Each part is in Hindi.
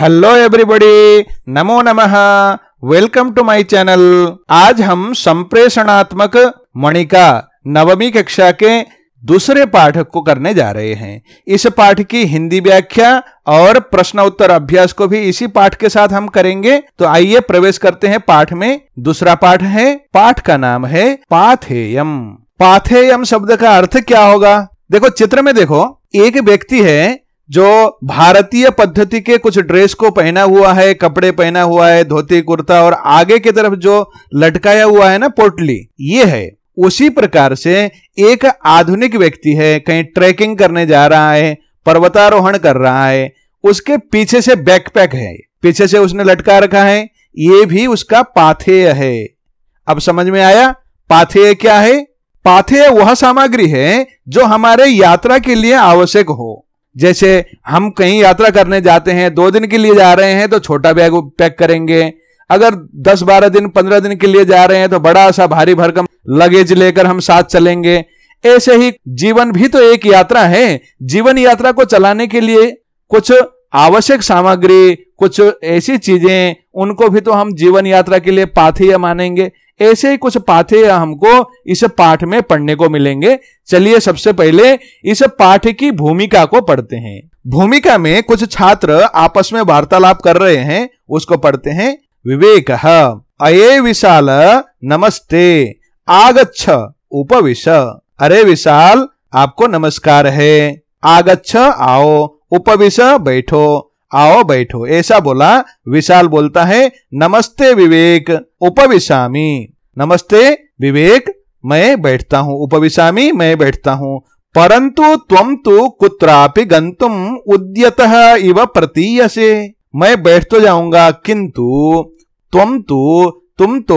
हेलो एवरीबॉडी नमो नमः वेलकम टू माय चैनल आज हम संप्रेषणात्मक मणिका नवमी कक्षा के दूसरे पाठ को करने जा रहे हैं इस पाठ की हिंदी व्याख्या और प्रश्न उत्तर अभ्यास को भी इसी पाठ के साथ हम करेंगे तो आइए प्रवेश करते हैं पाठ में दूसरा पाठ है पाठ का नाम है पाथेयम पाथेयम शब्द का अर्थ क्या होगा देखो चित्र में देखो एक व्यक्ति है जो भारतीय पद्धति के कुछ ड्रेस को पहना हुआ है कपड़े पहना हुआ है धोती कुर्ता और आगे की तरफ जो लटकाया हुआ है ना पोटली ये है उसी प्रकार से एक आधुनिक व्यक्ति है कहीं ट्रैकिंग करने जा रहा है पर्वतारोहण कर रहा है उसके पीछे से बैकपैक है पीछे से उसने लटका रखा है ये भी उसका पाथेय है अब समझ में आया पाथेय क्या है पाथेय वह सामग्री है जो हमारे यात्रा के लिए आवश्यक हो जैसे हम कहीं यात्रा करने जाते हैं दो दिन के लिए जा रहे हैं तो छोटा बैग पैक करेंगे अगर 10-12 दिन 15 दिन के लिए जा रहे हैं तो बड़ा सा भारी भरकम लगेज लेकर हम साथ चलेंगे ऐसे ही जीवन भी तो एक यात्रा है जीवन यात्रा को चलाने के लिए कुछ आवश्यक सामग्री कुछ ऐसी चीजें उनको भी तो हम जीवन यात्रा के लिए पाथीय मानेंगे ऐसे ही कुछ पाथे हमको इस पाठ में पढ़ने को मिलेंगे चलिए सबसे पहले इस पाठ की भूमिका को पढ़ते हैं भूमिका में कुछ छात्र आपस में वार्तालाप कर रहे हैं उसको पढ़ते हैं विवेक अये विशाल नमस्ते आगच्छ उपविश अरे विशाल आपको नमस्कार है आगच्छ आओ उपविश बैठो आओ बैठो ऐसा बोला विशाल बोलता है नमस्ते विवेक उपविशामी नमस्ते विवेक मैं बैठता हूं उपविशामी मैं बैठता हूं परंतु तुम तो कुत्रापि गंतुम उद्यत इव प्रतीयसे मैं बैठ तो जाऊंगा किंतु तुम तो तुम तो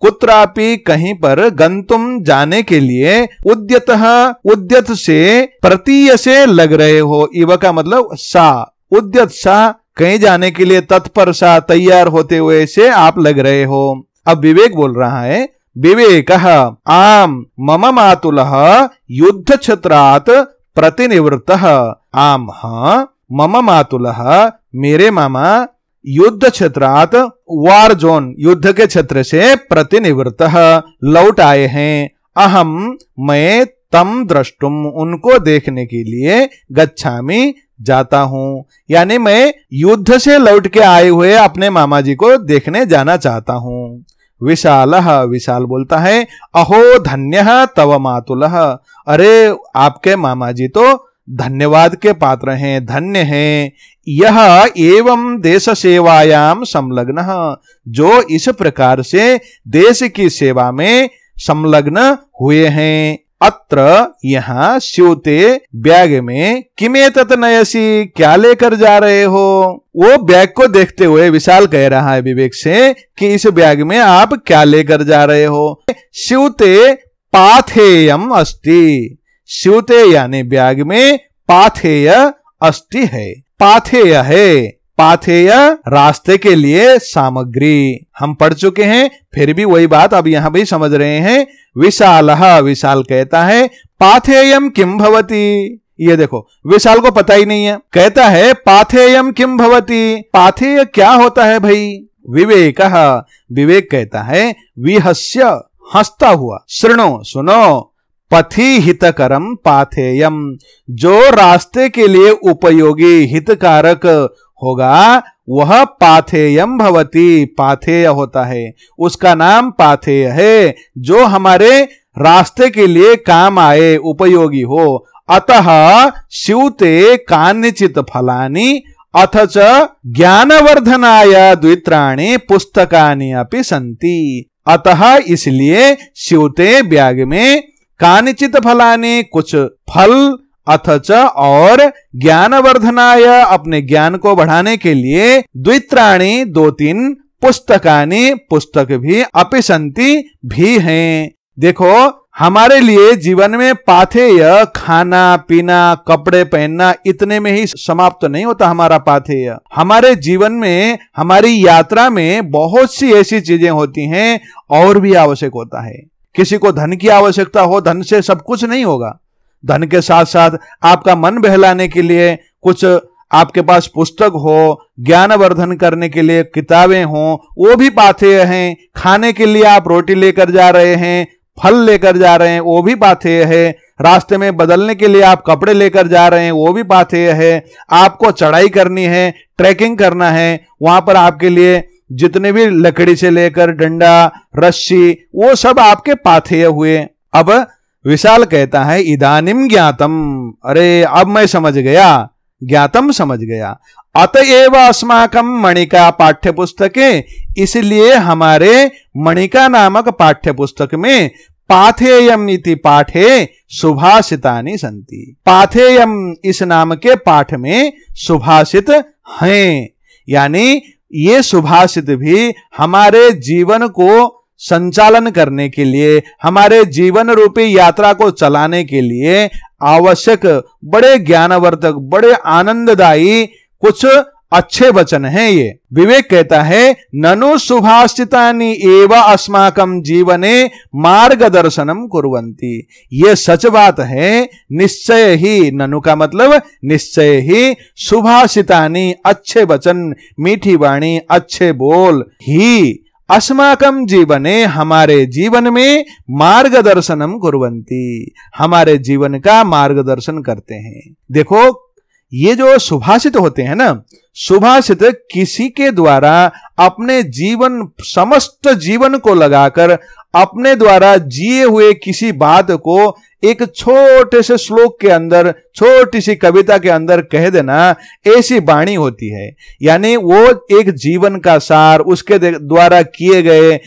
कुत्रापि कहीं पर गंतुम जाने के लिए उद्यत उद्यत से प्रतीय से लग रहे हो इव का मतलब सा उद्यत शाह कहीं जाने के लिए तत्पर शाह तैयार होते हुए से आप लग रहे हो अब विवेक बोल रहा है विवेक आम मम मातुल युद्ध क्षेत्रात प्रतिनिवृत आम हाँ, मम मातुल मेरे मामा युद्ध क्षेत्रात वार जोन युद्ध के क्षेत्र से प्रतिनिवृत्त लौट आए हैं अहम मैं तम द्रष्टुम उनको देखने के लिए गच्छामी जाता हूं यानी मैं युद्ध से लौट के आए हुए अपने मामा जी को देखने जाना चाहता हूं विशाल विशाल बोलता है अहो धन्य तव मातुल अरे आपके मामा जी तो धन्यवाद के पात्र हैं धन्य हैं यह एवं देश सेवायाम संलग्न जो इस प्रकार से देश की सेवा में संलग्न हुए हैं अत्र यहाँ श्योते बैग में किमे नयसी क्या लेकर जा रहे हो वो बैग को देखते हुए विशाल कह रहा है विवेक से कि इस बैग में आप क्या लेकर जा रहे हो स्यूते पाथेयम अस्ति स्यूते यानी बैग में पाथेय अस्ति है पाथेय है पाथेय रास्ते के लिए सामग्री हम पढ़ चुके हैं फिर भी वही बात अब यहाँ भी समझ रहे हैं विशाल विशाल कहता है पाथेयम किम भवती ये देखो विशाल को पता ही नहीं है कहता है पाथेयम किम भवती पाथेय क्या होता है भाई विवेक विवेक कहता है विहस्य हंसता हुआ श्रृणो सुनो पथि हितकरम पाथेयम जो रास्ते के लिए उपयोगी हितकारक होगा वह पाथेयम भवती पाथेय होता है उसका नाम पाथेय है जो हमारे रास्ते के लिए काम आए उपयोगी हो अतः शिवते कान्यचित फलानी अथ च ज्ञानवर्धनाय द्वित्राणी पुस्तकानि अपि सन्ति अतः इसलिए शिवते ब्याग में कानिचित फलाने कुछ फल अथच और ज्ञानवर्धनाय अपने ज्ञान को बढ़ाने के लिए द्वित्राणी दो तीन पुस्तकानी पुस्तक भी अपिशंति भी हैं देखो हमारे लिए जीवन में पाथेय खाना पीना कपड़े पहनना इतने में ही समाप्त तो नहीं होता हमारा पाथेय हमारे जीवन में हमारी यात्रा में बहुत सी ऐसी चीजें होती हैं और भी आवश्यक होता है किसी को धन की आवश्यकता हो धन से सब कुछ नहीं होगा धन के साथ साथ आपका मन बहलाने के लिए कुछ आपके पास पुस्तक हो ज्ञानवर्धन करने के लिए किताबें हों वो भी पाथेय हैं खाने के लिए आप रोटी लेकर जा रहे हैं फल लेकर जा रहे हैं वो भी पाथेय है रास्ते में बदलने के लिए आप कपड़े लेकर जा रहे हैं वो भी पाथेय है आपको चढ़ाई करनी है ट्रैकिंग करना है वहां पर आपके लिए जितने भी लकड़ी से लेकर डंडा रस्सी वो सब आपके पाथेय हुए अब विशाल कहता है इदानिम ज्ञातम अरे अब मैं समझ गया ज्ञातम समझ गया अतएव अस्माकम मणिका पाठ्य पुस्तक इसलिए हमारे मणिका नामक पाठ्य पुस्तक में पाथेयम इति पाठे सुभाषितानि संति पाथेयम इस नाम के पाठ में सुभाषित हैं यानी ये सुभाषित भी हमारे जीवन को संचालन करने के लिए हमारे जीवन रूपी यात्रा को चलाने के लिए आवश्यक बड़े ज्ञानवर्धक बड़े आनंददायी कुछ अच्छे वचन है ये विवेक कहता है ननु सुभाषिता एवं अस्माकम जीवने मार्गदर्शनम कुरंती ये सच बात है निश्चय ही ननु का मतलब निश्चय ही सुभाषितानी अच्छे वचन मीठी वाणी अच्छे बोल ही अस्माकम जीवने हमारे जीवन में मार्गदर्शनम कुरवंती हमारे जीवन का मार्गदर्शन करते हैं देखो ये जो सुभाषित होते हैं ना सुभाषित किसी के द्वारा अपने जीवन समस्त जीवन को लगाकर अपने द्वारा जिए हुए किसी बात को एक छोटे से श्लोक के अंदर छोटी सी कविता के अंदर कह देना ऐसी बाणी होती है यानी वो एक जीवन का सार उसके द्वारा किए गए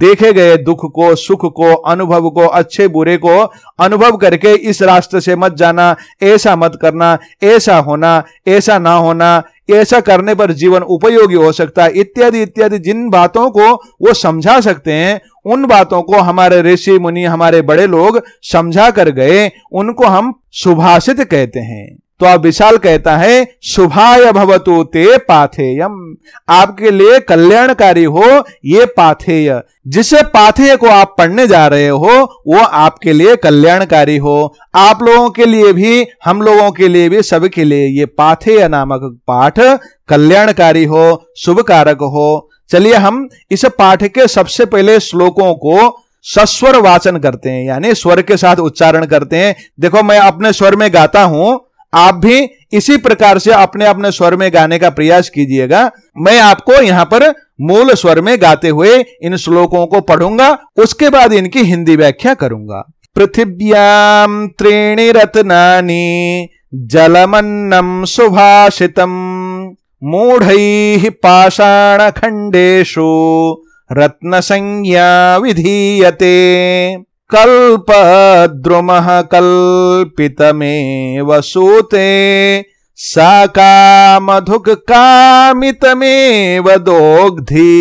देखे गए दुख को सुख को अनुभव को अच्छे बुरे को अनुभव करके इस रास्ते से मत जाना ऐसा मत करना ऐसा होना ऐसा ना होना कि ऐसा करने पर जीवन उपयोगी हो सकता है इत्यादि इत्यादि जिन बातों को वो समझा सकते हैं उन बातों को हमारे ऋषि मुनि हमारे बड़े लोग समझा कर गए उनको हम सुभाषित कहते हैं तो अब विशाल कहता है शुभाय भवतु ते पाथेयम आपके लिए कल्याणकारी हो ये पाथेय जिस पाथेय को आप पढ़ने जा रहे हो वो आपके लिए कल्याणकारी हो आप लोगों के लिए भी हम लोगों के लिए भी सबके लिए ये पाथेय नामक पाठ कल्याणकारी हो शुभ कारक हो चलिए हम इस पाठ के सबसे पहले श्लोकों को सस्वर वाचन करते हैं यानी स्वर के साथ उच्चारण करते हैं देखो मैं अपने स्वर में गाता हूं आप भी इसी प्रकार से अपने अपने स्वर में गाने का प्रयास कीजिएगा मैं आपको यहाँ पर मूल स्वर में गाते हुए इन श्लोकों को पढ़ूंगा उसके बाद इनकी हिंदी व्याख्या करूंगा पृथिव्याम त्रीणी रत्नानी जलमन्नम सुभाषितम मूढ़ पाषाण खंडेशु रत्न संज्ञा विधीयते कल्पद्रुमः कल्पितमेव सूते सा कामधुक् कामितमेव दोग्धि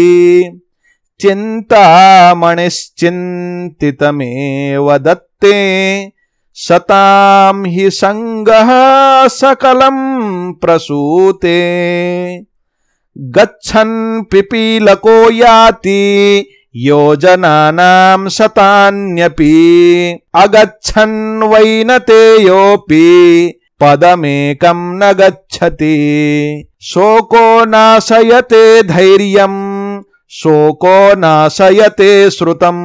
चिन्तामणिश्चिन्तितमेव दत्ते सतां हि सङ्गः सकलं प्रसूते गच्छन् पिपीलको याति योजनानाम् शतान्यपि अगच्छन् वै न पदमेकम् न गच्छति शोको नाशयते धैर्यम् शोको नाशयते श्रुतम्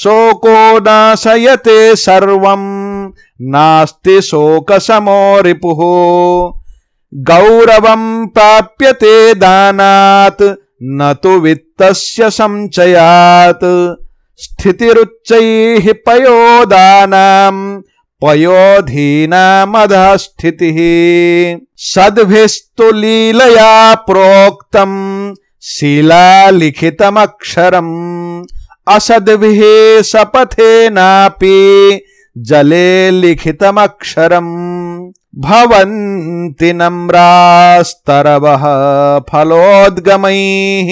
शोको नाशयते सर्वम् नास्ति शोकसमो रिपुः गौरवम् प्राप्यते दानात् न तु वित्तस्य सञ्चयात् स्थितिरुच्चैः पयोदानाम् पयोधीनामधः स्थितिः सद्भिस्तु लीलया प्रोक्तम् शिलालिखितमक्षरम् असद्भिः सपथेनापि जले लिखितमक्षरम् भवन्ति नम्रास्तरवः फलोद्गमैः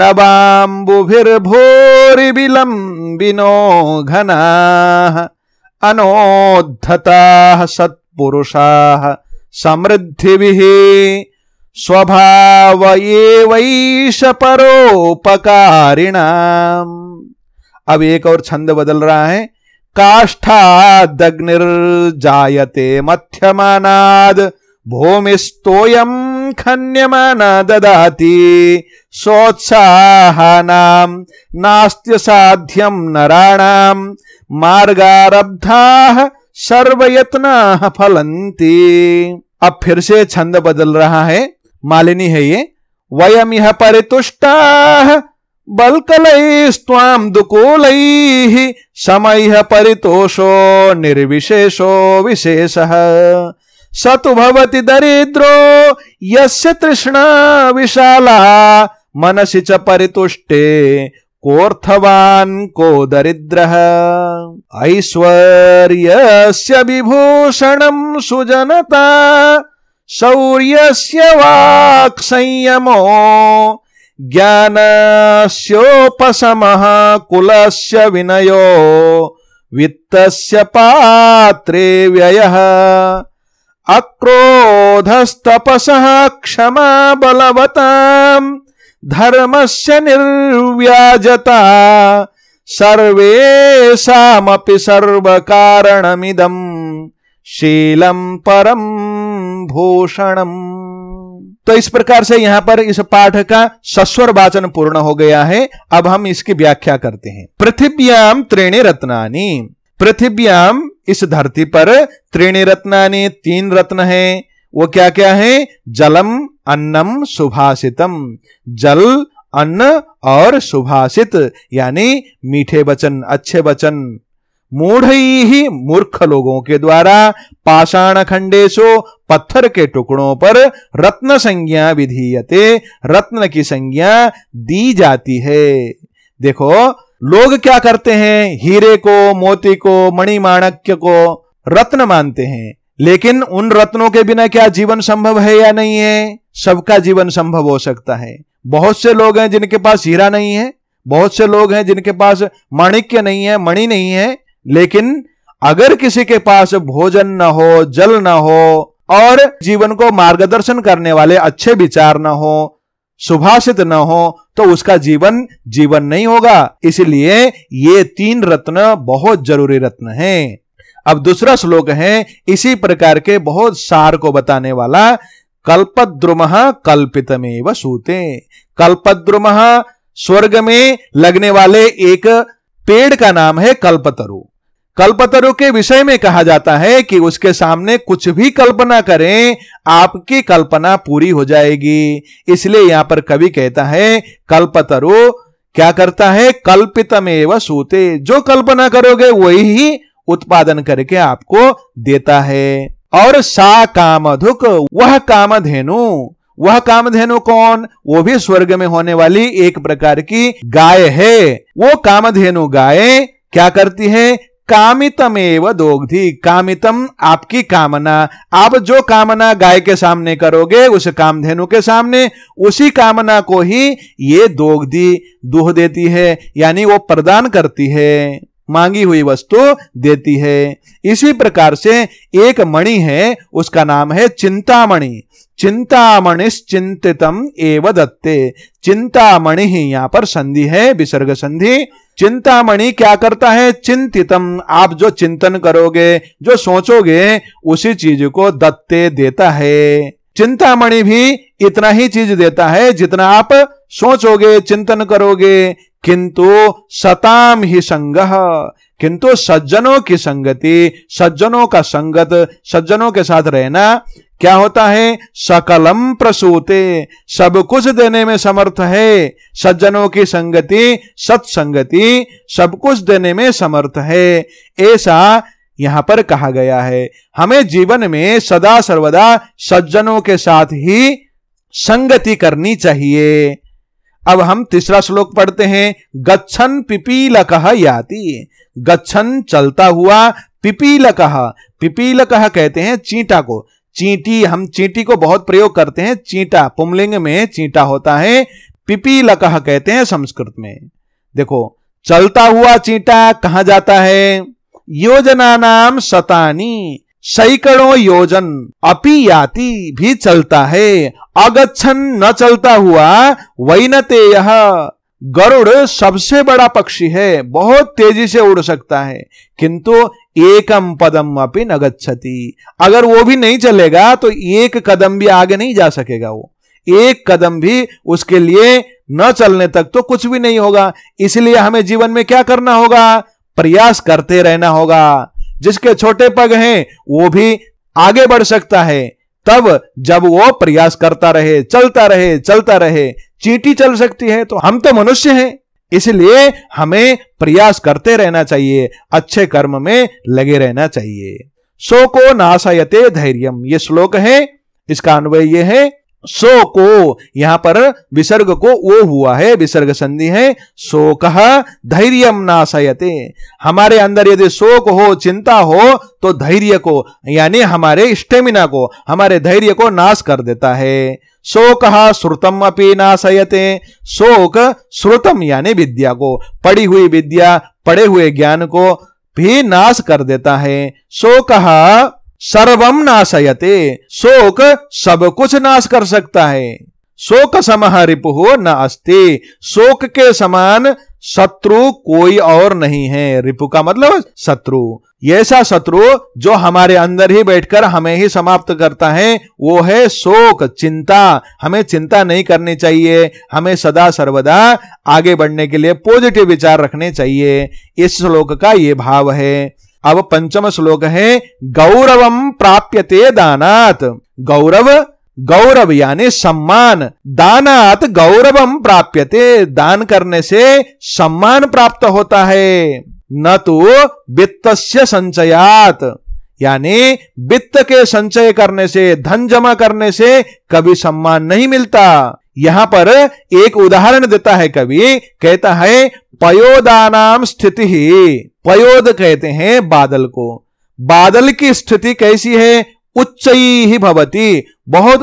नवाम्बुभिर्भूरिविलम्बिनो घनाः अनोद्धताः सत्पुरुषाः समृद्धिभिः स्वभाव एवैष परोपकारिणाम अब एक और छंद बदल रहा है काग्निर्जाते मध्यमानाद भूमिस्तोयम खन्यम ददाति सोत्साहानाम् साध्यम नाण मार्गारब्धा सर्वयत्नाः फलन्ति अब फिर से छंद बदल रहा है मालिनी है ये यह परितुष्टा बल्कलैस्त्वां दुकूलैः समयः परितोषो निर्विशेषो विशेषः स तु भवति दरिद्रो यस्य तृष्णा विशाला मनसि च परितुष्टे कोऽर्थवान् को दरिद्रः ऐश्वर्यस्य विभूषणम् सुजनता शौर्यस्य वाक्संयमो ज्ञानस्योपशमः कुलस्य विनयो वित्तस्य पात्रे व्ययः अक्रोधस्तपसः क्षमा बलवताम् धर्मस्य निर्व्याजता सर्वेषामपि सर्वकारणमिदम् शीलम् परम् भूषणम् तो इस प्रकार से यहां पर इस पाठ का सस्वर वाचन पूर्ण हो गया है अब हम इसकी व्याख्या करते हैं पृथिव्याम त्रेणी रत्नानी पृथिव्याम इस धरती पर त्रेणी रत्नानी तीन रत्न है वो क्या क्या है जलम अन्नम सुभाषितम जल अन्न और सुभाषित यानी मीठे वचन अच्छे वचन मूढ़ ही मूर्ख लोगों के द्वारा पाषाण खंडेशो पत्थर के टुकड़ों पर रत्न संज्ञा विधीयते रत्न की संज्ञा दी जाती है देखो लोग क्या करते हैं हीरे को मोती को मणिमाणक्य को रत्न मानते हैं लेकिन उन रत्नों के बिना क्या जीवन संभव है या नहीं है सबका जीवन संभव हो सकता है बहुत से लोग हैं जिनके पास हीरा नहीं है बहुत से लोग हैं जिनके पास माणिक्य नहीं है मणि नहीं है लेकिन अगर किसी के पास भोजन न हो जल न हो और जीवन को मार्गदर्शन करने वाले अच्छे विचार न हो सुभाषित न हो तो उसका जीवन जीवन नहीं होगा इसलिए ये तीन रत्न बहुत जरूरी रत्न हैं। अब दूसरा श्लोक है इसी प्रकार के बहुत सार को बताने वाला कल्पद्रुम कल्पितमेव सूते कल्पद्रुम स्वर्ग में लगने वाले एक पेड़ का नाम है कल्पतरु कल्पतरु के विषय में कहा जाता है कि उसके सामने कुछ भी कल्पना करें आपकी कल्पना पूरी हो जाएगी इसलिए यहां पर कवि कहता है कल्पतरु क्या करता है कल्पितमेव सूते जो कल्पना करोगे वही ही उत्पादन करके आपको देता है और सा कामधुक वह कामधेनु वह कामधेनु कौन वो भी स्वर्ग में होने वाली एक प्रकार की गाय है वो कामधेनु गाय क्या करती है कामितमेव दोग्धि कामितम आपकी कामना आप जो कामना गाय के सामने करोगे उस कामधेनु के सामने उसी कामना को ही ये दोग्धि दुह देती है यानी वो प्रदान करती है मांगी हुई वस्तु देती है इसी प्रकार से एक मणि है उसका नाम है चिंतामणि चिंतामणिश्चिंतितम एव दत्ते चिंतामणि यहां पर संधि है विसर्ग संधि चिंतामणि क्या करता है चिंतितम आप जो चिंतन करोगे जो सोचोगे उसी चीज को दत्ते देता है चिंतामणि भी इतना ही चीज देता है जितना आप सोचोगे चिंतन करोगे किंतु सताम ही संग किंतु सज्जनों की संगति सज्जनों का संगत सज्जनों के साथ रहना क्या होता है सकलम प्रसूते सब कुछ देने में समर्थ है सज्जनों की संगति सत्संगति सब कुछ देने में समर्थ है ऐसा यहां पर कहा गया है हमें जीवन में सदा सर्वदा सज्जनों के साथ ही संगति करनी चाहिए अब हम तीसरा श्लोक पढ़ते हैं गच्छन पिपील कह याति गच्छन चलता हुआ पिपील कह पिपील कह कहते हैं चींटा को चींटी हम चींटी को बहुत प्रयोग करते हैं चींटा पुमलिंग में चींटा होता है लकह कहते हैं संस्कृत में देखो चलता हुआ चींटा कहा जाता है योजना नाम शतानी सैकड़ों योजन अपी याति भी चलता है अगच्छन न चलता हुआ वैनते यह गरुड़ सबसे बड़ा पक्षी है बहुत तेजी से उड़ सकता है किंतु एकम पदम अपनी नगच्छति अगर वो भी नहीं चलेगा तो एक कदम भी आगे नहीं जा सकेगा वो एक कदम भी उसके लिए न चलने तक तो कुछ भी नहीं होगा इसलिए हमें जीवन में क्या करना होगा प्रयास करते रहना होगा जिसके छोटे पग हैं वो भी आगे बढ़ सकता है तब जब वो प्रयास करता रहे चलता रहे चलता रहे चीटी चल सकती है तो हम तो मनुष्य हैं इसलिए हमें प्रयास करते रहना चाहिए अच्छे कर्म में लगे रहना चाहिए शोको को धैर्य ये श्लोक है इसका अन्वय यह है सो को यहां पर विसर्ग को वो हुआ है विसर्ग संधि है शोक धैर्य नाशयते हमारे अंदर यदि शोक हो चिंता हो तो धैर्य को यानी हमारे स्टेमिना को हमारे धैर्य को नाश कर देता है शोक श्रुतम अपी नाशयते शोक श्रुतम यानी विद्या को पढ़ी हुई विद्या पढ़े हुए ज्ञान को भी नाश कर देता है शोक सर्वम नाशयते शोक सब कुछ नाश कर सकता है शोक समहरिपु न अस्ते शोक के समान शत्रु कोई और नहीं है रिपु का मतलब शत्रु ऐसा शत्रु जो हमारे अंदर ही बैठकर हमें ही समाप्त करता है वो है शोक चिंता हमें चिंता नहीं करनी चाहिए हमें सदा सर्वदा आगे बढ़ने के लिए पॉजिटिव विचार रखने चाहिए इस श्लोक का ये भाव है अब पंचम श्लोक है गौरवम प्राप्यते दानात गौरव गौरव यानी सम्मान दानात गौरवम प्राप्यते दान करने से सम्मान प्राप्त होता है न तो वित्त संचयात यानी वित्त के संचय करने से धन जमा करने से कभी सम्मान नहीं मिलता यहां पर एक उदाहरण देता है कवि कहता है पयोदानाम स्थिति ही पयोद कहते हैं बादल को बादल की स्थिति कैसी है उच्च ही भवती बहुत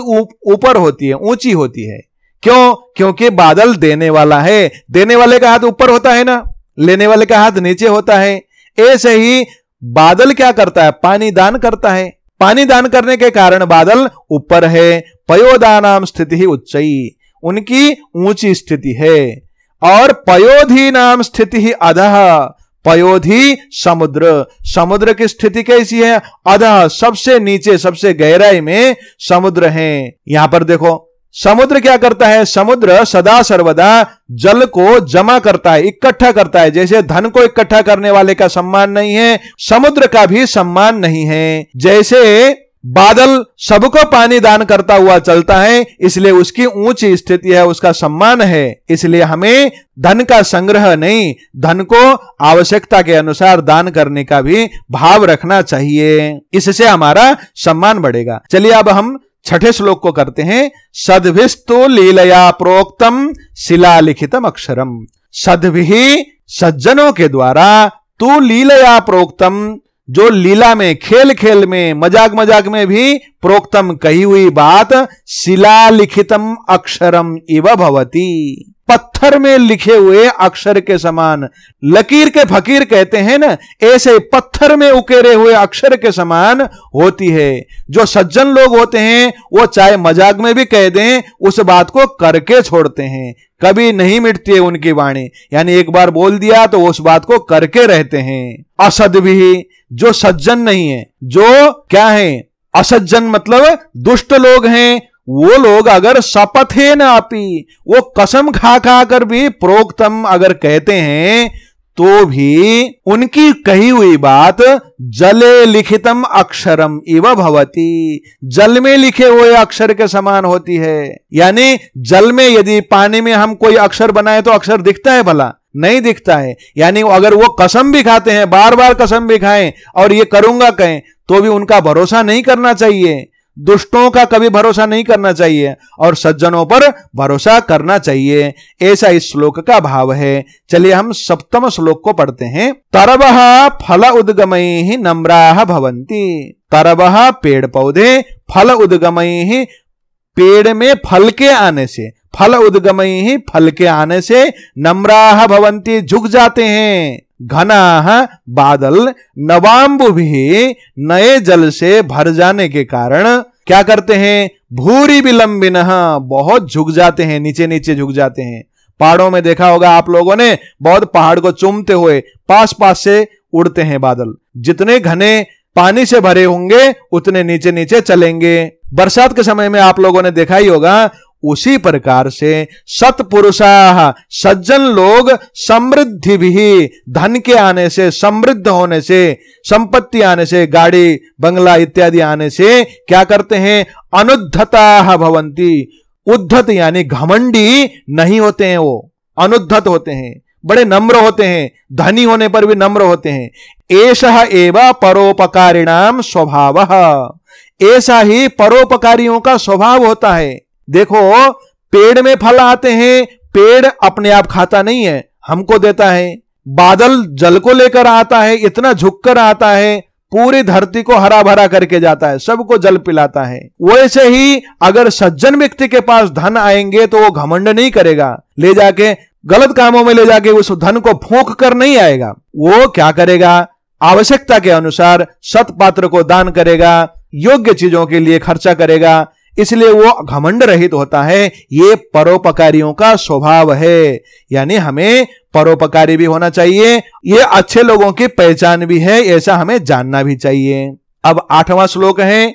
ऊपर होती है ऊंची होती है क्यों क्योंकि बादल देने वाला है देने वाले का हाथ ऊपर होता है ना लेने वाले का हाथ नीचे होता है ऐसे ही बादल क्या करता है पानी दान करता है पानी दान करने के कारण बादल ऊपर है पयोदानाम स्थिति ही उच्चई उनकी ऊंची स्थिति है और पयोधी नाम स्थिति ही अध पयोधी समुद्र समुद्र की स्थिति कैसी है अध सबसे नीचे सबसे गहराई में समुद्र है यहां पर देखो समुद्र क्या करता है समुद्र सदा सर्वदा जल को जमा करता है इकट्ठा करता है जैसे धन को इकट्ठा करने वाले का सम्मान नहीं है समुद्र का भी सम्मान नहीं है जैसे बादल सबको पानी दान करता हुआ चलता है इसलिए उसकी ऊंची स्थिति है उसका सम्मान है इसलिए हमें धन का संग्रह नहीं धन को आवश्यकता के अनुसार दान करने का भी भाव रखना चाहिए इससे हमारा सम्मान बढ़ेगा चलिए अब हम छठे श्लोक को करते हैं सदभिस्तु लीलया प्रोक्तम शिला लिखितम अक्षरम सदभि सज्जनों के द्वारा तू लीलया प्रोक्तम जो लीला में खेल खेल में मजाक मजाक में भी प्रोक्तम कही हुई बात शिला लिखितम अक्षरम इव भवती पत्थर में लिखे हुए अक्षर के समान लकीर के फकीर कहते हैं ना ऐसे पत्थर में उकेरे हुए अक्षर के समान होती है जो सज्जन लोग होते हैं वो चाहे मजाक में भी कह दें उस बात को करके छोड़ते हैं कभी नहीं मिटती है उनकी वाणी यानी एक बार बोल दिया तो उस बात को करके रहते हैं असद भी जो सज्जन नहीं है जो क्या है असज्जन मतलब दुष्ट लोग हैं वो लोग अगर शपथे न अपी वो कसम खा खा कर भी प्रोक्तम अगर कहते हैं तो भी उनकी कही हुई बात जले लिखितम अक्षरम इव भवती जल में लिखे हुए अक्षर के समान होती है यानी जल में यदि पानी में हम कोई अक्षर बनाए तो अक्षर दिखता है भला नहीं दिखता है यानी अगर वो कसम भी खाते हैं बार बार कसम भी खाएं और ये करूंगा कहें तो भी उनका भरोसा नहीं करना चाहिए दुष्टों का कभी भरोसा नहीं करना चाहिए और सज्जनों पर भरोसा करना चाहिए ऐसा इस श्लोक का भाव है चलिए हम सप्तम श्लोक को पढ़ते हैं तरव फल ही नम्राह भवंती तरव पेड़ पौधे फल ही पेड़ में फल के आने से फल उदगम ही फल के आने से नम्राह भवंती झुक जाते हैं घना बादल नवाम्बु भी नए जल से भर जाने के कारण क्या करते हैं भूरी विलंबिन बहुत झुक जाते हैं नीचे नीचे झुक जाते हैं पहाड़ों में देखा होगा आप लोगों ने बहुत पहाड़ को चूमते हुए पास पास से उड़ते हैं बादल जितने घने पानी से भरे होंगे उतने नीचे नीचे चलेंगे बरसात के समय में आप लोगों ने देखा ही होगा उसी प्रकार से सत्पुरुषा सज्जन लोग समृद्धि भी धन के आने से समृद्ध होने से संपत्ति आने से गाड़ी बंगला इत्यादि आने से क्या करते हैं अनुद्धता भवंती उद्धत यानी घमंडी नहीं होते हैं वो अनुद्धत होते हैं बड़े नम्र होते हैं धनी होने पर भी नम्र होते हैं ऐसा एवं परोपकारिणाम स्वभाव ऐसा ही परोपकारियों का स्वभाव होता है देखो पेड़ में फल आते हैं पेड़ अपने आप खाता नहीं है हमको देता है बादल जल को लेकर आता है इतना झुक कर आता है पूरी धरती को हरा भरा करके जाता है सबको जल पिलाता है वैसे ही अगर सज्जन व्यक्ति के पास धन आएंगे तो वो घमंड नहीं करेगा ले जाके गलत कामों में ले जाके उस धन को फूक कर नहीं आएगा वो क्या करेगा आवश्यकता के अनुसार सत पात्र को दान करेगा योग्य चीजों के लिए खर्चा करेगा इसलिए वो घमंड रहित होता है ये परोपकारियों का स्वभाव है यानी हमें परोपकारी भी होना चाहिए ये अच्छे लोगों की पहचान भी है ऐसा हमें जानना भी चाहिए अब आठवां श्लोक है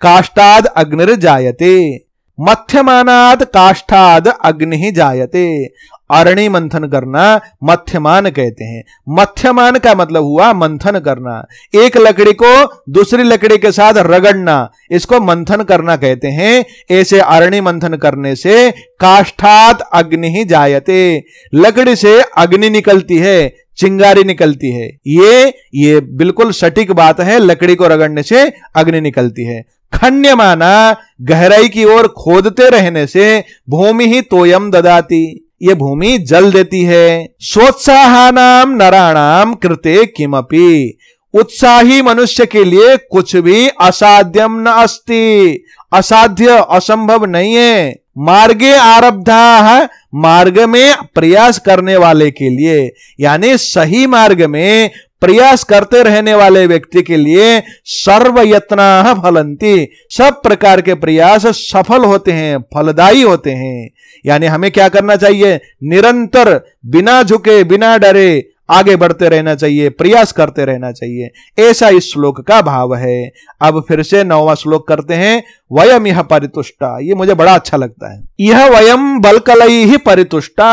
काष्टाद अग्निर जायते मथ्यमानाद काष्ठाद अग्नि जायते अरणी मंथन करना मथ्यमान कहते हैं मथ्यमान का मतलब हुआ मंथन करना एक लकड़ी को दूसरी लकड़ी के साथ रगड़ना इसको मंथन करना कहते हैं ऐसे अरणी मंथन करने से काष्ठात अग्नि ही जायते लकड़ी से अग्नि निकलती है चिंगारी निकलती है ये ये बिल्कुल सटीक बात है लकड़ी को रगड़ने से अग्नि निकलती है खन्यमाना गहराई की ओर खोदते रहने से भूमि ही तोयम ददाती ये भूमि जल देती है नाम नराणाम कृते किमपी उत्साही मनुष्य के लिए कुछ भी असाध्यम न अस्ति असाध्य असंभव नहीं है मार्गे आरब्धा मार्ग में प्रयास करने वाले के लिए यानी सही मार्ग में प्रयास करते रहने वाले व्यक्ति के लिए सर्वयत्ना फलंती सब प्रकार के प्रयास सफल होते हैं फलदायी होते हैं यानी हमें क्या करना चाहिए निरंतर बिना झुके बिना डरे आगे बढ़ते रहना चाहिए प्रयास करते रहना चाहिए ऐसा इस श्लोक का भाव है अब फिर से नौवा श्लोक करते हैं वयम यह परितुष्टा ये मुझे बड़ा अच्छा लगता है यह वयम बलकलई ही परितुष्टा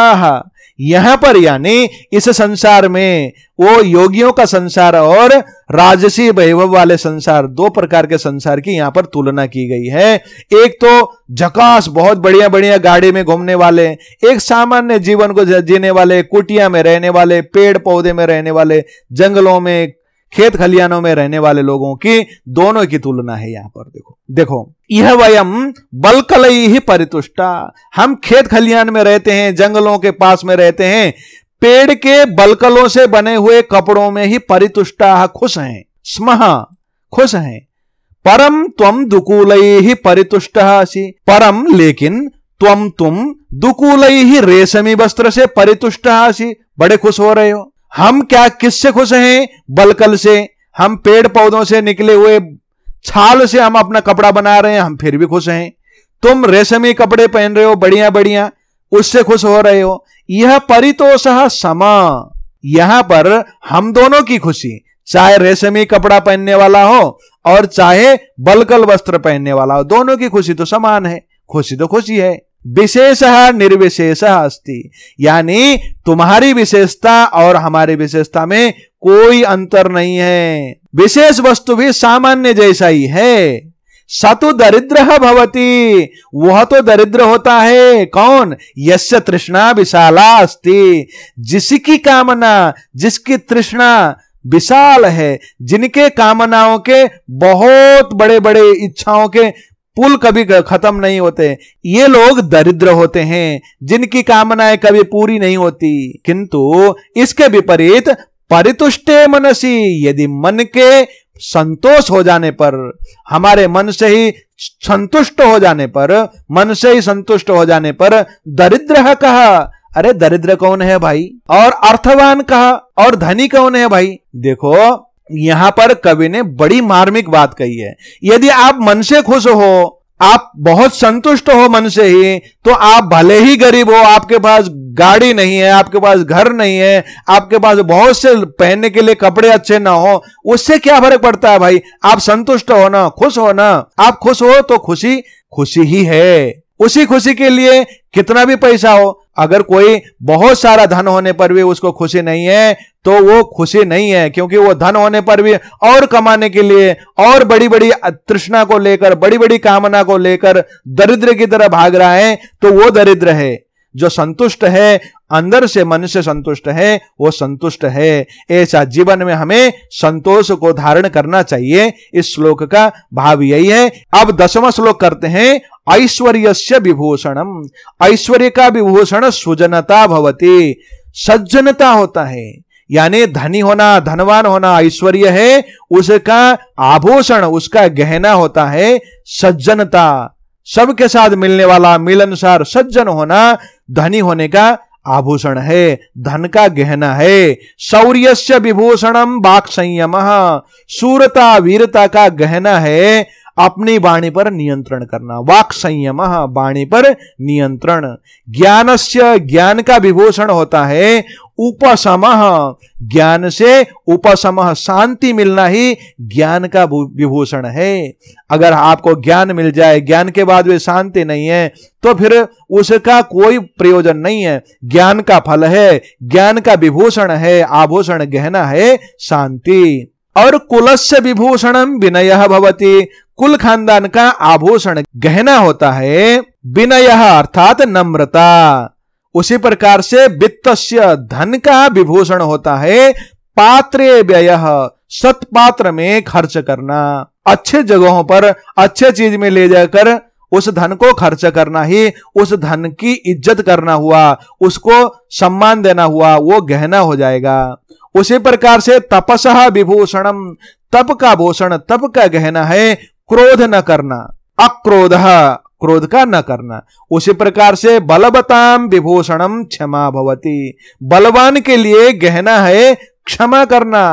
यहां पर यानी इस संसार में वो योगियों का संसार और राजसी वैभव वाले संसार दो प्रकार के संसार की यहां पर तुलना की गई है एक तो झकास बहुत बढ़िया बढ़िया गाड़ी में घूमने वाले एक सामान्य जीवन को जीने वाले कुटिया में रहने वाले पेड़ पौधे में रहने वाले जंगलों में खेत खलियानों में रहने वाले लोगों की दोनों की तुलना है यहां पर देखो देखो यह वयम बलकल ही परितुष्टा हम खेत खलियान में रहते हैं जंगलों के पास में रहते हैं पेड़ के बलकलों से बने हुए कपड़ों में ही परितुष्टा खुश हैं स्म खुश हैं परम तम दुकूल ही परितुष्ट परम लेकिन तम तुम दुकूल ही रेशमी वस्त्र से परितुष्ट बड़े खुश हो रहे हो हम क्या किससे खुश हैं बलकल से हम पेड़ पौधों से निकले हुए छाल से हम अपना कपड़ा बना रहे हैं हम फिर भी खुश हैं तुम रेशमी कपड़े पहन रहे हो बढ़िया बढ़िया उससे खुश हो रहे हो यह परितोष समा यहां पर हम दोनों की खुशी चाहे रेशमी कपड़ा पहनने वाला हो और चाहे बलकल वस्त्र पहनने वाला हो दोनों की खुशी तो समान है खुशी तो खुशी है विशेष निर्विशेष अस्ति यानी तुम्हारी विशेषता और हमारी विशेषता में कोई अंतर नहीं है विशेष वस्तु भी सामान्य जैसा ही है सतु दरिद्र भवती वह तो दरिद्र होता है कौन यश तृष्णा विशाला अस्ति जिसकी कामना जिसकी तृष्णा विशाल है जिनके कामनाओं के बहुत बड़े बड़े इच्छाओं के पुल कभी खत्म नहीं होते ये लोग दरिद्र होते हैं जिनकी कामनाएं कभी पूरी नहीं होती किंतु इसके विपरीत परितुष्टे मनसी यदि मन के संतोष हो जाने पर हमारे मन से ही संतुष्ट हो जाने पर मन से ही संतुष्ट हो जाने पर दरिद्र है कहा अरे दरिद्र कौन है भाई और अर्थवान कहा और धनी कौन है भाई देखो यहां पर कवि ने बड़ी मार्मिक बात कही है यदि आप मन से खुश हो आप बहुत संतुष्ट हो मन से ही तो आप भले ही गरीब हो आपके पास गाड़ी नहीं है आपके पास घर नहीं है आपके पास बहुत से पहनने के लिए कपड़े अच्छे ना हो उससे क्या फर्क पड़ता है भाई आप संतुष्ट हो ना खुश हो ना आप खुश हो तो खुशी खुशी ही है उसी खुशी के लिए कितना भी पैसा हो अगर कोई बहुत सारा धन होने पर भी उसको खुशी नहीं है तो वो खुशी नहीं है क्योंकि वो धन होने पर भी और कमाने के लिए और बड़ी बड़ी तृष्णा को लेकर बड़ी बड़ी कामना को लेकर दरिद्र की तरह भाग रहा है तो वो दरिद्र है जो संतुष्ट है अंदर से मन से संतुष्ट है वो संतुष्ट है ऐसा जीवन में हमें संतोष को धारण करना चाहिए इस श्लोक का भाव यही है अब दसवां श्लोक करते हैं ऐश्वर्य से विभूषणम ऐश्वर्य का विभूषण सुजनता भवती सज्जनता होता है यानी धनी होना धनवान होना ऐश्वर्य है उसका आभूषण उसका गहना होता है सज्जनता सबके साथ मिलने वाला मिलनसार सज्जन होना धनी होने का आभूषण है धन का गहना है शौर्य विभूषणम बाक संयम सूरता वीरता का गहना है अपनी वाणी पर नियंत्रण करना वाक संयम हाँ, वाणी पर नियंत्रण ज्ञान से ज्ञान का विभूषण होता है उपशम ज्ञान से उपशम शांति मिलना ही ज्ञान का विभूषण है अगर आपको ज्ञान मिल जाए ज्ञान के बाद वे शांति नहीं है तो फिर उसका कोई प्रयोजन नहीं है ज्ञान का फल है ज्ञान का विभूषण है आभूषण गहना है शांति और कुलस्य विभूषणम विनय भवती कुल खानदान का आभूषण गहना होता है विनय अर्थात नम्रता उसी प्रकार से वित्त धन का विभूषण होता है पात्र व्यय सत्पात्र में खर्च करना अच्छे जगहों पर अच्छे चीज में ले जाकर उस धन को खर्च करना ही उस धन की इज्जत करना हुआ उसको सम्मान देना हुआ वो गहना हो जाएगा उसी प्रकार से तपस विभूषणम तप का भूषण तप का गहना है क्रोध न करना अक्रोध क्रोध का न करना उसी प्रकार से बलवताम विभूषणम क्षमा भवती बलवान के लिए गहना है क्षमा करना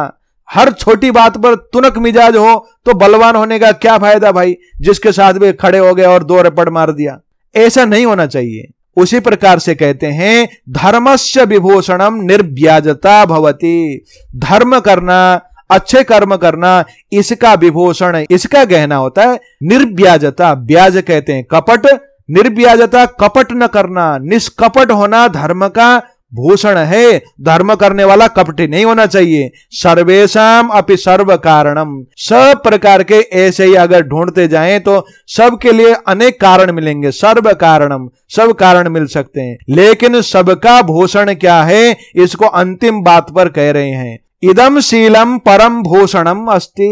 हर छोटी बात पर तुनक मिजाज हो तो बलवान होने का क्या फायदा भाई जिसके साथ भी खड़े हो गए और दो रपड़ मार दिया ऐसा नहीं होना चाहिए उसी प्रकार से कहते हैं धर्मस्य विभूषणम निर्व्याजता भवती धर्म करना अच्छे कर्म करना इसका विभूषण इसका गहना होता है निर्व्याजता ब्याज कहते हैं कपट निर्व्याजता कपट न करना निष्कपट होना धर्म का भूषण है धर्म करने वाला कपटी नहीं होना चाहिए सर्वेशम अपि सर्व कारणम सब प्रकार के ऐसे ही अगर ढूंढते जाएं तो सबके लिए अनेक कारण मिलेंगे सर्व कारणम सब कारण मिल सकते हैं लेकिन सबका भूषण क्या है इसको अंतिम बात पर कह रहे हैं इदम शीलम परम भूषणम अस्ति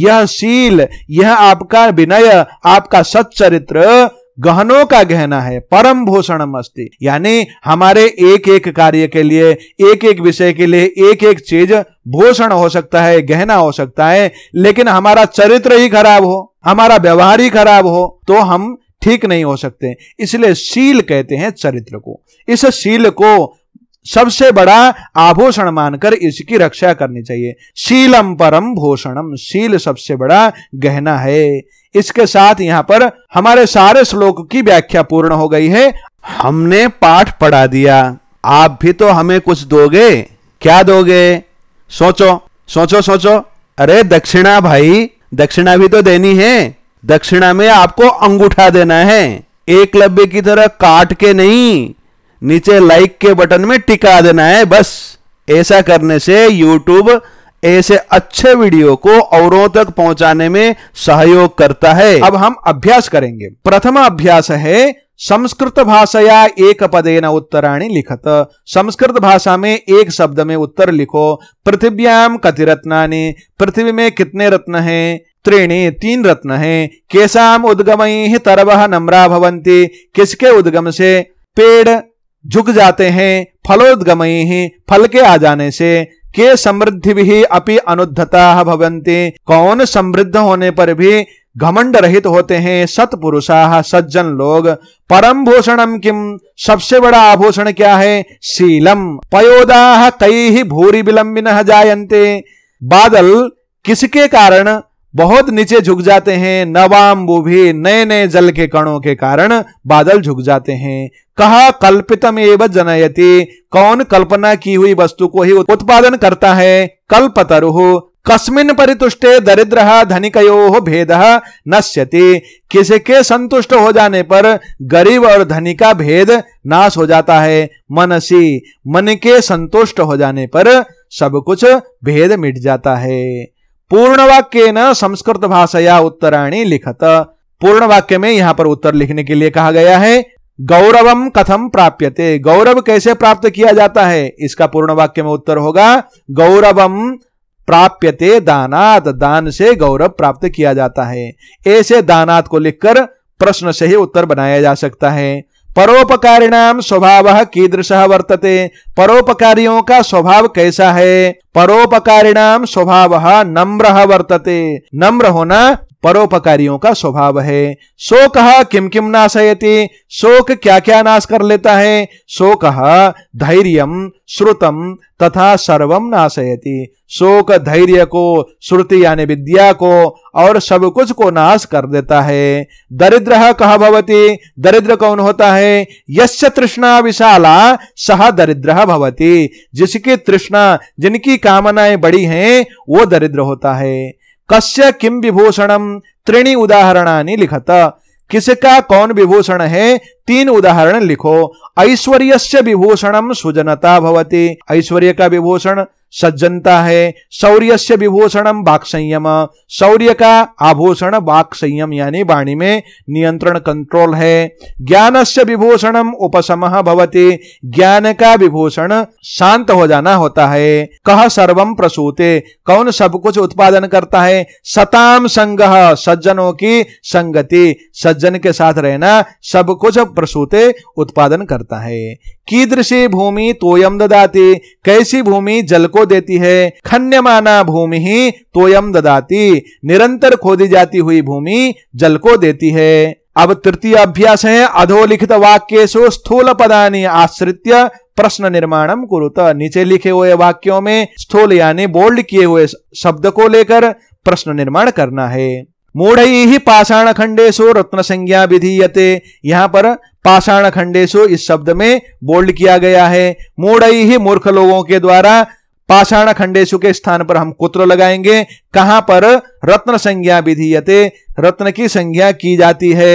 यह शील यह आपका विनय आपका सच्चरित्र गहनों का गहना है परम भूषणम अस्ति यानी हमारे एक एक कार्य के लिए एक एक विषय के लिए एक एक चीज भूषण हो सकता है गहना हो सकता है लेकिन हमारा चरित्र ही खराब हो हमारा व्यवहार ही खराब हो तो हम ठीक नहीं हो सकते इसलिए शील कहते हैं चरित्र को इस शील को सबसे बड़ा आभूषण मानकर इसकी रक्षा करनी चाहिए शीलम परम भूषणम शील सबसे बड़ा गहना है इसके साथ यहाँ पर हमारे सारे श्लोक की व्याख्या पूर्ण हो गई है हमने पाठ पढ़ा दिया आप भी तो हमें कुछ दोगे क्या दोगे सोचो सोचो सोचो अरे दक्षिणा भाई दक्षिणा भी तो देनी है दक्षिणा में आपको अंगूठा देना है एक लब्बे की तरह काट के नहीं नीचे लाइक के बटन में टिका देना है बस ऐसा करने से यूट्यूब ऐसे अच्छे वीडियो को औरों तक पहुंचाने में सहयोग करता है अब हम अभ्यास करेंगे प्रथम अभ्यास है संस्कृत भाषा एक पदे न उत्तराणी लिखत संस्कृत भाषा में एक शब्द में उत्तर लिखो पृथ्व्याम कति रत्ना पृथ्वी में कितने रत्न हैं त्रीणी तीन रत्न हैं केशाम उद्गम ही तरव नम्रा भवंती किसके उद्गम से पेड़ झुक जाते हैं फलोदगमय ही फल के आ जाने से के समृद्धि भी अपि अनुद्धता भवंती कौन समृद्ध होने पर भी घमंड रहित होते हैं सत्पुरुषा सज्जन लोग परम भूषणम किम सबसे बड़ा आभूषण क्या है शीलम पयोदाह तई ही भूरी विलंबिन जायते बादल किसके कारण बहुत नीचे झुक जाते हैं नवाम वो भी नए नए जल के कणों के कारण बादल झुक जाते हैं कहा कल्पितम एवं जनयति कौन कल्पना की हुई वस्तु को ही उत्पादन करता है कल्पतरु कस्मिन परितुष्टे दरिद्र धनिकयो भेद नश्यति किसी के संतुष्ट हो जाने पर गरीब और धनी का भेद नाश हो जाता है मनसी मन के संतुष्ट हो जाने पर सब कुछ भेद मिट जाता है न संस्कृत भाषया उत्तराणी लिखत पूर्ण वाक्य में यहां पर उत्तर लिखने के लिए कहा गया है गौरवम कथम प्राप्यते गौरव कैसे प्राप्त किया जाता है इसका पूर्ण वाक्य में उत्तर होगा गौरवम प्राप्यते दानात दान से गौरव प्राप्त किया जाता है ऐसे दानात को लिखकर प्रश्न से ही उत्तर बनाया जा सकता है परोपकारिणाम स्वभाव कीदृश वर्तते परोपकारियों का स्वभाव कैसा है परोपकारिणाम स्वभाव नम्र वर्तते नम्र होना परोपकारियों का स्वभाव है शोक किम किम नाशयति शोक क्या क्या नाश कर लेता है शोक धैर्य श्रुतम तथा सर्वम नाशयति शोक धैर्य को श्रुति यानी विद्या को और सब कुछ को नाश कर देता है दरिद्र कहा भवती दरिद्र कौन होता है यश तृष्णा विशाला सह दरिद्र भवती जिसकी तृष्णा जिनकी कामनाएं बड़ी हैं वो दरिद्र होता है कस्य किम विभूषणम त्रिणी उदाहरणानी लिखत किसका कौन विभूषण है तीन उदाहरण लिखो ऐश्वर्य विभूषणम सुजनता भवती ऐश्वर्य का विभूषण सज्जनता है शौर्य से विभूषणम वाक संयम शौर्य का आभूषण वाक संयम यानी वाणी में नियंत्रण कंट्रोल है ज्ञान से विभूषणम उपशम भवती ज्ञान का विभूषण शांत हो जाना होता है कह सर्वम प्रसूते कौन सब कुछ उत्पादन करता है सताम संग सज्जनों की संगति सज्जन के साथ रहना सब कुछ प्रसूते उत्पादन करता है कीदृशी भूमि तोयम ददाती कैसी भूमि जल को देती है खन्यमाना भूमि ही तोयम ददाती निरंतर खोदी जाती हुई भूमि जल को देती है अब तृतीय अभ्यास है अधोलिखित वाक्येशु स्थूल पदानी आश्रित प्रश्न निर्माणम कुरुत नीचे लिखे हुए वाक्यों में स्थूल यानी बोल्ड किए हुए शब्द को लेकर प्रश्न निर्माण करना है मूढ़ ही पाषाण खंडेशो रत्न संज्ञा विधीयते यहाँ पर पाषाण खंडेशो इस शब्द में बोल्ड किया गया है मूढ़ ही मूर्ख लोगों के द्वारा पाषाण खंडेशु के स्थान पर हम कुत्र लगाएंगे कहां पर रत्न संज्ञा विधीयते रत्न की संज्ञा की जाती है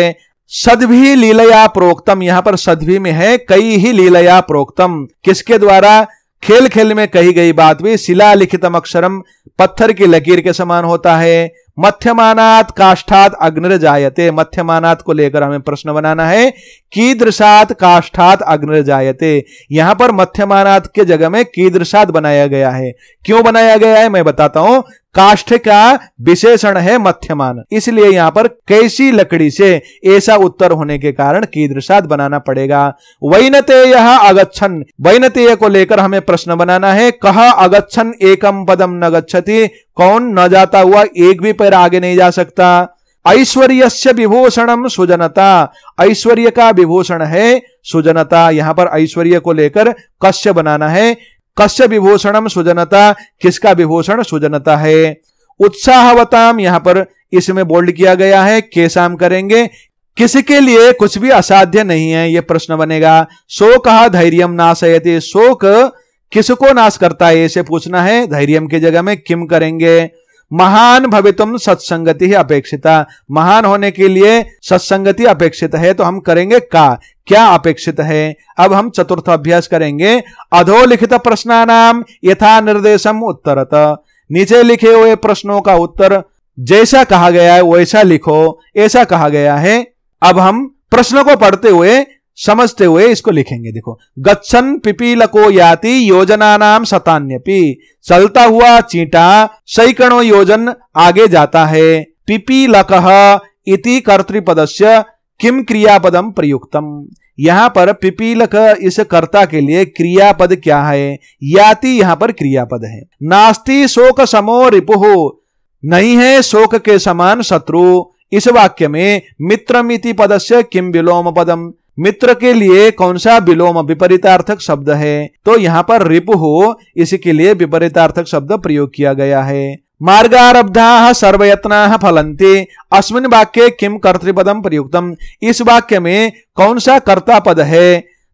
सदभी लीलया प्रोक्तम यहां पर सदभी में है कई ही लीलया प्रोक्तम किसके द्वारा खेल खेल में कही गई बात भी शिला लिखितम अक्षरम पत्थर की लकीर के समान होता है मध्यमानात काष्ठात अग्निर जायते मध्यमानात को लेकर हमें प्रश्न बनाना है कीदृशात काष्ठात अग्निर जायते यहां पर मध्यमानात के जगह में कीदृशात बनाया गया है क्यों बनाया गया है मैं बताता हूं काष्ठ का विशेषण है मध्यमान इसलिए यहाँ पर कैसी लकड़ी से ऐसा उत्तर होने के कारण कीदृशात बनाना पड़ेगा वैनते यह अगच्छन वैनतेय को लेकर हमें प्रश्न बनाना है कह अगच्छन एकम पदम न गच्छति कौन न जाता हुआ एक भी पैर आगे नहीं जा सकता ऐश्वर्य से विभूषणम सुजनता ऐश्वर्य का विभूषण है सुजनता यहां पर ऐश्वर्य को लेकर कश्य बनाना है कश्य विभूषणम सुजनता किसका विभूषण सुजनता है उत्साहवताम यहां पर इसमें बोल्ड किया गया है केसाम करेंगे किसी के लिए कुछ भी असाध्य नहीं है यह प्रश्न बनेगा शोक नाश है शोक किसको नाश करता है इसे पूछना है धैर्यम की जगह में किम करेंगे महान भवितुम सत्संगति ही अपेक्षिता महान होने के लिए सत्संगति अपेक्षित है तो हम करेंगे का क्या अपेक्षित है अब हम चतुर्थ अभ्यास करेंगे अधोलिखित प्रश्नानाम यथा निर्देशम उत्तरत नीचे लिखे हुए प्रश्नों का उत्तर जैसा कहा गया है वैसा लिखो ऐसा कहा गया है अब हम प्रश्न को पढ़ते हुए समझते हुए इसको लिखेंगे देखो गच्छन पिपील को याति योजना नाम शतान्यपि चलता हुआ चीटा सैकड़ों योजन आगे जाता है पिपीलक इति कर्तृपदस्य किम क्रियापदम प्रयुक्तम यहां पर पिपीलक इस कर्ता के लिए क्रियापद क्या है याति यहां पर क्रियापद है नास्ति शोक समो रिपु नहीं है शोक के समान शत्रु इस वाक्य में मित्रमिति पदस्य किम विलोम पदम मित्र के लिए कौन सा विलोम विपरीतार्थक शब्द है तो यहाँ पर रिपु हो इसी के लिए विपरीतार्थक शब्द प्रयोग किया गया है मार्गारब्धा सर्वयत्ना फलंते अश्विन वाक्य किम कर्तृपदम प्रयुक्तम इस वाक्य में कौन सा कर्ता पद है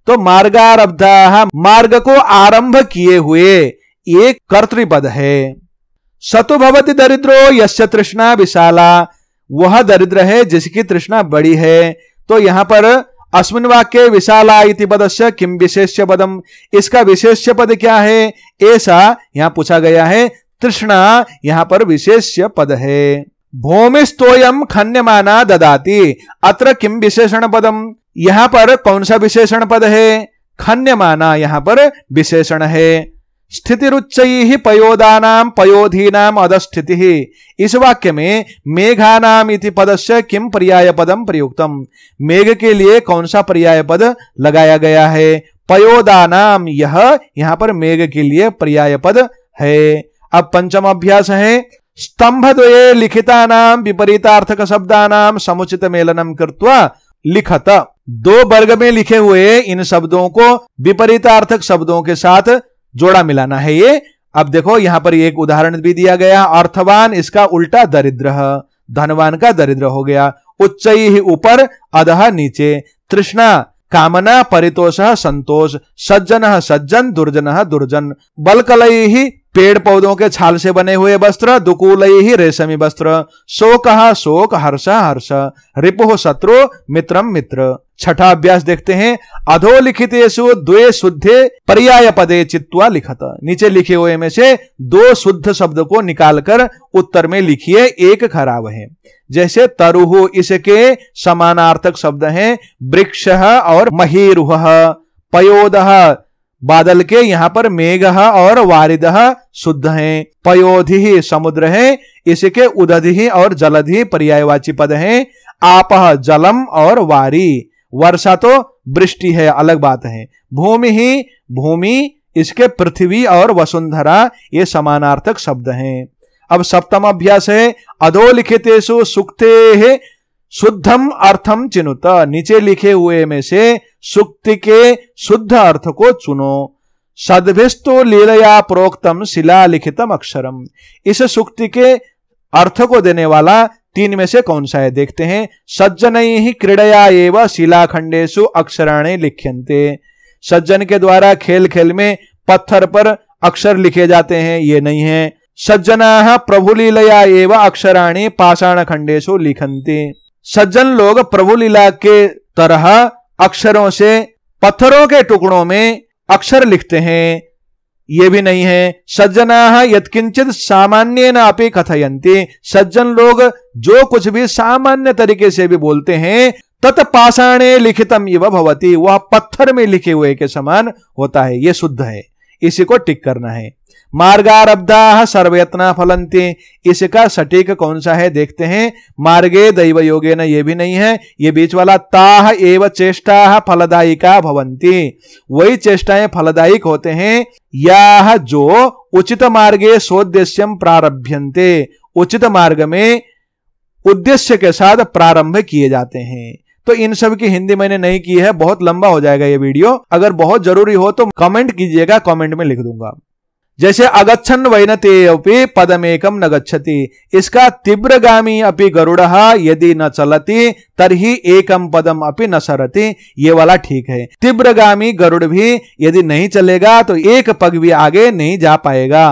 तो मार्गारब्धा मार्ग को आरंभ किए हुए ये कर्तृपद है सतु भवती दरिद्रो यश तृष्णा विशाला वह दरिद्र है जिसकी तृष्णा बड़ी है तो यहाँ पर अस्मिन वाक्य विशाला इति पदस्य किम विशेष्य पदम इसका विशेष्य पद क्या है ऐसा यहां पूछा गया है तृष्णा यहां पर विशेष्य पद है भूमिस्तोयम खन्यमाना ददाती अत्र किम विशेषण पदम यहां पर कौन सा विशेषण पद है खन्यमाना यहां पर विशेषण है स्थितिरुच्चय पयोदानाम पयोधीनाम अधस्थिति इस वाक्य में मेघानाम इति पद से किम पर्याय पदम प्रयुक्तम मेघ के लिए कौन सा पर्याय पद लगाया गया है पयोदानाम यह यहाँ पर मेघ के लिए पर्याय पद है अब पंचम अभ्यास है स्तंभ द्वे लिखिता नाम विपरीतार्थक शब्दा नाम समुचित मेलनम कृत्वा लिखत दो वर्ग में लिखे हुए इन शब्दों को विपरीतार्थक शब्दों के साथ जोड़ा मिलाना है ये अब देखो यहां पर एक उदाहरण भी दिया गया अर्थवान इसका उल्टा दरिद्र धनवान का दरिद्र हो गया उच्च ही ऊपर अध नीचे तृष्णा कामना परितोष संतोष सज्जन सज्जन दुर्जन दुर्जन बलकल ही पेड़ पौधों के छाल से बने हुए वस्त्र दुकूल ही रेशमी वस्त्र शोक शोक हर्ष हर्ष रिपो शत्रु मित्रम मित्र छठा अभ्यास देखते हैं अधोलिखितेशु द्वे शुद्धे पर्याय पदे चित्वा लिखत नीचे लिखे हुए में से दो शुद्ध शब्द को निकालकर उत्तर में लिखिए एक खराब है जैसे तरुह इसके समानार्थक शब्द हैं वृक्ष और महीरुह पयोदह बादल के यहाँ पर मेघ और वारिद शुद्ध हैं पयोधि समुद्र हैं इसके उदधि और जलधि पर्यायवाची पद हैं आप जलम और वारी वर्षा तो वृष्टि है अलग बात है भूमि ही भूमि इसके पृथ्वी और वसुंधरा ये समानार्थक शब्द हैं अब सप्तम अभ्यास है अधोलिखितेशु सुक्ते शुद्धम अर्थम चिनुत नीचे लिखे हुए में से सुक्ति के शुद्ध अर्थ को चुनो सदभिष्टो लीलया प्रोक्तम शिला लिखितम अक्षरम इस सुक्ति के अर्थ को देने वाला तीन में से कौन सा है देखते हैं सज्जन ही क्रीडया एवं शिलाखंडेशु अक्षराणे लिख्यंते सज्जन के द्वारा खेल खेल में पत्थर पर अक्षर लिखे जाते हैं ये नहीं है सज्जना प्रभु लीलया एवं अक्षराणी पाषाण खंडेशु लिखंते सज्जन लोग प्रभु लीला के तरह अक्षरों से पत्थरों के टुकड़ों में अक्षर लिखते हैं ये भी नहीं है सज्जना यथकिंचित सामान्य न अपे कथयंती सज्जन लोग जो कुछ भी सामान्य तरीके से भी बोलते हैं तत्पाषाणे लिखितम इव भवती वह पत्थर में लिखे हुए के समान होता है यह शुद्ध है इसी को टिक करना है मार्गारब्धा सर्वयत्ना फलंते इसका सटीक कौन सा है देखते हैं मार्गे दैव योगे न ये भी नहीं है ये बीच वाला ताह एव चेष्टा फलदायिका भवंती वही चेष्टाएं फलदायिक होते हैं या जो उचित मार्गे सोद्देश्यम प्रारभ्यंते उचित मार्ग में उद्देश्य के साथ प्रारंभ किए जाते हैं तो इन सब की हिंदी मैंने नहीं की है बहुत लंबा हो जाएगा ये वीडियो अगर बहुत जरूरी हो तो कमेंट कीजिएगा कमेंट में लिख दूंगा जैसे अगच्छन वैनते पदमेकम न गति इसका तीव्रगामी अपि गरुड़ यदि न चलती तरही एकम पदम अपि न सरती ये वाला ठीक है तीव्रगामी गरुड़ भी यदि नहीं चलेगा तो एक पग भी आगे नहीं जा पाएगा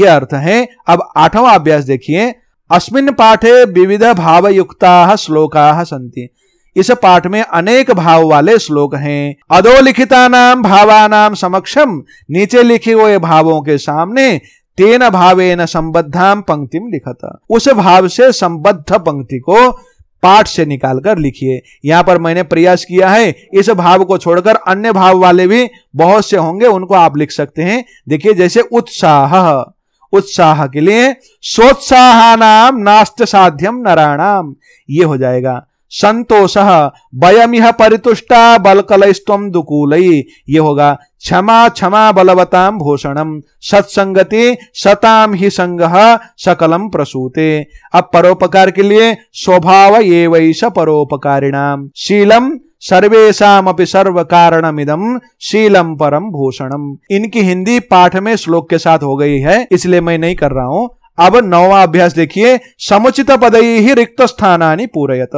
ये अर्थ है अब आठवां अभ्यास देखिए अस्मिन पाठे विविध भाव युक्ता श्लोका सन्ती इस पाठ में अनेक भाव वाले श्लोक हैं अधोलिखिता नाम भावानाम समक्षम नीचे लिखे हुए भावों के सामने तेन भावेन संबद्धाम पंक्तिम लिखता उस भाव से संबद्ध पंक्ति को पाठ से निकालकर लिखिए यहाँ पर मैंने प्रयास किया है इस भाव को छोड़कर अन्य भाव वाले भी बहुत से होंगे उनको आप लिख सकते हैं देखिए जैसे उत्साह उत्साह के लिए सोत्साह नाम नास्त साध्यम नाराणाम ये हो जाएगा संतोष भयमिह परितुष्टा बलकलस्तम दुकूल ये होगा क्षमा क्षमा बलवताम भूषणम सत्संगति सताम ही संग सकलम प्रसूते अब परोपकार के लिए स्वभाव ये वैश परोपकारिणाम शीलम सर्वेशाम सर्व कारण इदम शीलम परम भूषणम इनकी हिंदी पाठ में श्लोक के साथ हो गई है इसलिए मैं नहीं कर रहा हूं अब नौवा अभ्यास देखिए समुचित पद ही रिक्त स्थानी पूरयत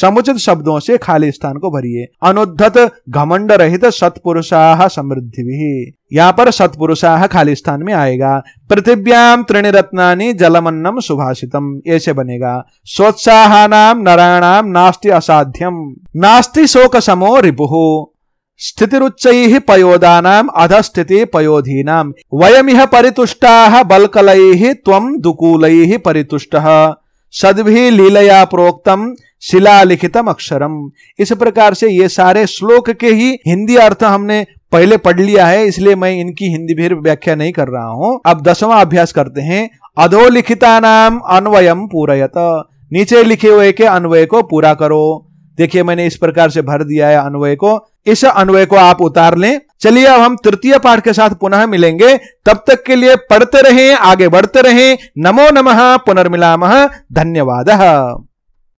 समुचित शब्दों से खाली स्थान को भरिए अनुद्धत घमंड रहित सत्पुरुषा समृद्धि भी यहाँ पर सत्पुरुषा खाली स्थान में आएगा पृथिव्याम रत्ना जलमन्नम सुभाषितम ऐसे बनेगा सोत्साह नाम नारायणाम नास्ति असाध्यम नास्ति शोक समो रिपु स्थितिरुच्चैः पयोदानाम् अधस्थिति पयोधीनाम् वयमिह परितुष्टाः बलकलैः त्वम् दुकूलैः परितुष्टः सदभी लीलया प्रोक्तम शिलालिखितम अक्षरम इस प्रकार से ये सारे श्लोक के ही हिंदी अर्थ हमने पहले पढ़ लिया है इसलिए मैं इनकी हिंदी भी व्याख्या नहीं कर रहा हूँ अब दसवां अभ्यास करते हैं अधोलिखिता नाम अन्वयम पूरयत नीचे लिखे हुए के अन्वय को पूरा करो देखिए मैंने इस प्रकार से भर दिया है अन्वय को इस अन्वय को आप उतार लें चलिए अब हम तृतीय पाठ के साथ पुनः मिलेंगे तब तक के लिए पढ़ते रहें आगे बढ़ते रहें नमो नमः पुनर्मिला धन्यवाद